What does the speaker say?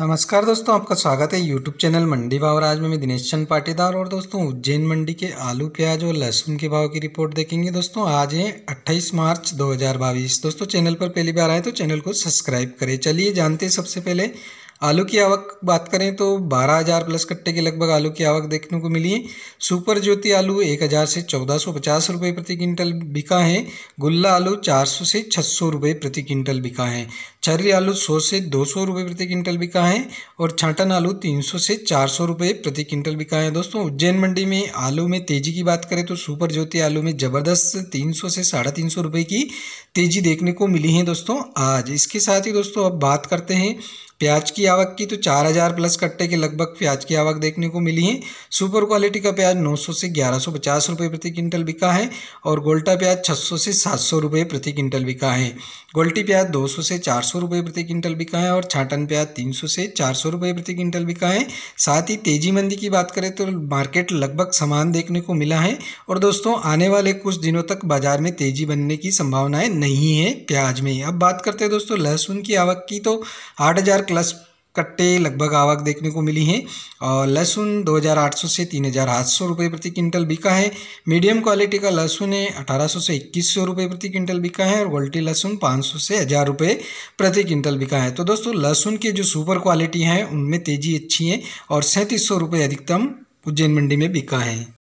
नमस्कार दोस्तों आपका स्वागत है यूट्यूब चैनल मंडी भाव आज में मैं दिनेश चंद पाटीदार और दोस्तों उज्जैन मंडी के आलू प्याज और लहसुन के भाव की रिपोर्ट देखेंगे दोस्तों आज है 28 मार्च 2022 दोस्तों चैनल पर पहली बार आए तो चैनल को सब्सक्राइब करें चलिए जानते हैं सबसे पहले आलू की आवक बात करें तो 12,000 प्लस कट्टे के लगभग आलू की आवक देखने को मिली है सुपर ज्योति आलू 1,000 से 1,450 रुपए प्रति क्विंटल बिका है गुल्ला आलू 400 से 600 रुपए प्रति क्विंटल बिका है छर्री आलू 100 से 200 रुपए प्रति क्विंटल बिका है और छाटन आलू 300 से 400 रुपए प्रति क्विंटल बिका है दोस्तों उज्जैन मंडी में आलू में तेजी की बात करें तो सुपर ज्योति आलू में ज़बरदस्त तीन से साढ़े तीन रुपए की तेजी देखने को मिली है दोस्तों आज इसके साथ ही दोस्तों अब बात करते हैं प्याज की आवक की तो चार हज़ार प्लस कट्टे के लगभग प्याज की आवक देखने को मिली है सुपर क्वालिटी का प्याज 900 से 1150 सौ प्रति क्विंटल बिका है और गोल्टा प्याज 600 से सात सौ रुपये प्रति क्विंटल बिका है गोल्टी प्याज 200 से चार सौ रुपये प्रति क्विंटल बिका है और छाटन प्याज तीन सौ से चार सौ रुपये प्रति क्विंटल बिका है साथ ही तेजी मंदी की बात करें तो मार्केट लगभग समान देखने को मिला है और दोस्तों आने वाले कुछ दिनों तक बाजार में तेजी बनने की संभावनाएं नहीं है प्याज में अब बात करते हैं दोस्तों लहसुन की आवक की तो आठ हज़ार प्लस कट्टे लगभग आवक देखने को मिली है और लहसुन 2,800 से तीन हज़ार सौ रुपये प्रति क्विंटल बिका है मीडियम क्वालिटी का लहसुन है 1800 से इक्कीस सौ रुपये प्रति क्विंटल बिका है और गोल्टी लहसुन 500 से हज़ार रुपये प्रति क्विंटल बिका है तो दोस्तों लहसुन के जो सुपर क्वालिटी हैं उनमें तेज़ी अच्छी है और सैंतीस सौ अधिकतम उज्जैन मंडी में बिका है